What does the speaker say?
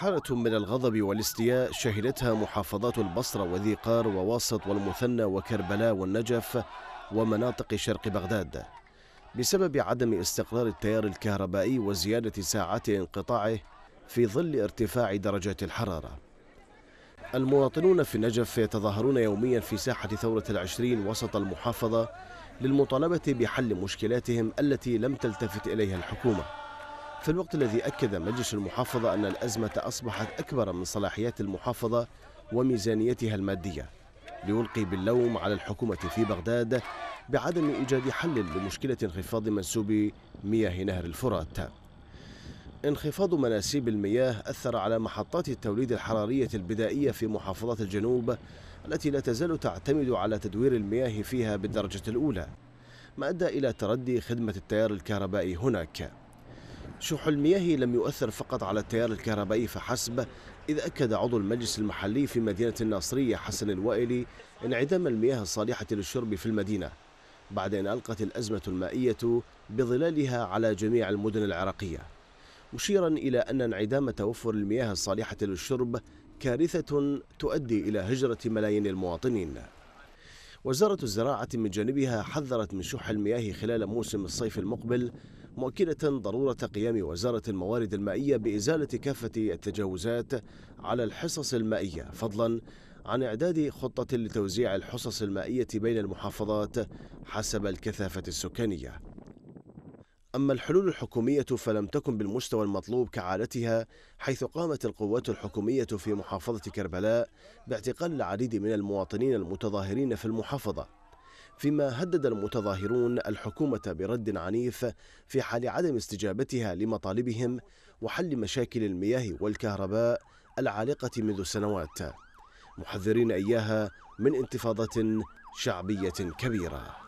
حالة من الغضب والاستياء شهدتها محافظات البصرة وذي قار وواسط والمثنى وكربلاء والنجف ومناطق شرق بغداد بسبب عدم استقرار التيار الكهربائي وزيادة ساعات انقطاعه في ظل ارتفاع درجات الحرارة المواطنون في النجف يتظاهرون يوميا في ساحة ثورة العشرين وسط المحافظة للمطالبة بحل مشكلاتهم التي لم تلتفت إليها الحكومة في الوقت الذي أكد مجلس المحافظة أن الأزمة أصبحت أكبر من صلاحيات المحافظة وميزانيتها المادية ليلقي باللوم على الحكومة في بغداد بعدم إيجاد حل لمشكلة انخفاض منسوب مياه نهر الفرات انخفاض مناسيب المياه أثر على محطات التوليد الحرارية البدائية في محافظات الجنوب التي لا تزال تعتمد على تدوير المياه فيها بالدرجة الأولى ما أدى إلى تردي خدمة التيار الكهربائي هناك شح المياه لم يؤثر فقط على التيار الكهربائي فحسب إذ أكد عضو المجلس المحلي في مدينة الناصرية حسن الوائلي انعدام المياه الصالحة للشرب في المدينة بعد أن ألقت الأزمة المائية بظلالها على جميع المدن العراقية مشيرا إلى أن انعدام توفر المياه الصالحة للشرب كارثة تؤدي إلى هجرة ملايين المواطنين وزارة الزراعة من جانبها حذرت من شح المياه خلال موسم الصيف المقبل مؤكدة ضرورة قيام وزارة الموارد المائية بإزالة كافة التجاوزات على الحصص المائية فضلا عن إعداد خطة لتوزيع الحصص المائية بين المحافظات حسب الكثافة السكانية أما الحلول الحكومية فلم تكن بالمستوى المطلوب كعادتها حيث قامت القوات الحكومية في محافظة كربلاء باعتقال العديد من المواطنين المتظاهرين في المحافظة فيما هدد المتظاهرون الحكومة برد عنيف في حال عدم استجابتها لمطالبهم وحل مشاكل المياه والكهرباء العالقة منذ سنوات محذرين إياها من انتفاضة شعبية كبيرة